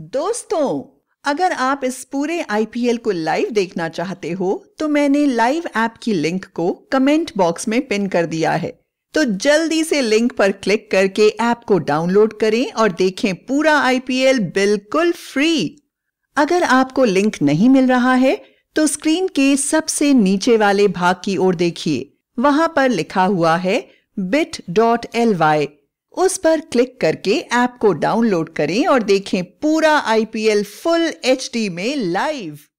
दोस्तों अगर आप इस पूरे आईपीएल को लाइव देखना चाहते हो तो मैंने लाइव ऐप की लिंक को कमेंट बॉक्स में पिन कर दिया है तो जल्दी से लिंक पर क्लिक करके ऐप को डाउनलोड करें और देखें पूरा आईपीएल बिल्कुल फ्री अगर आपको लिंक नहीं मिल रहा है तो स्क्रीन के सबसे नीचे वाले भाग की ओर देखिए वहां पर लिखा हुआ है बिट डॉट एल वाई उस पर क्लिक करके ऐप को डाउनलोड करें और देखें पूरा आईपीएल फुल एचडी में लाइव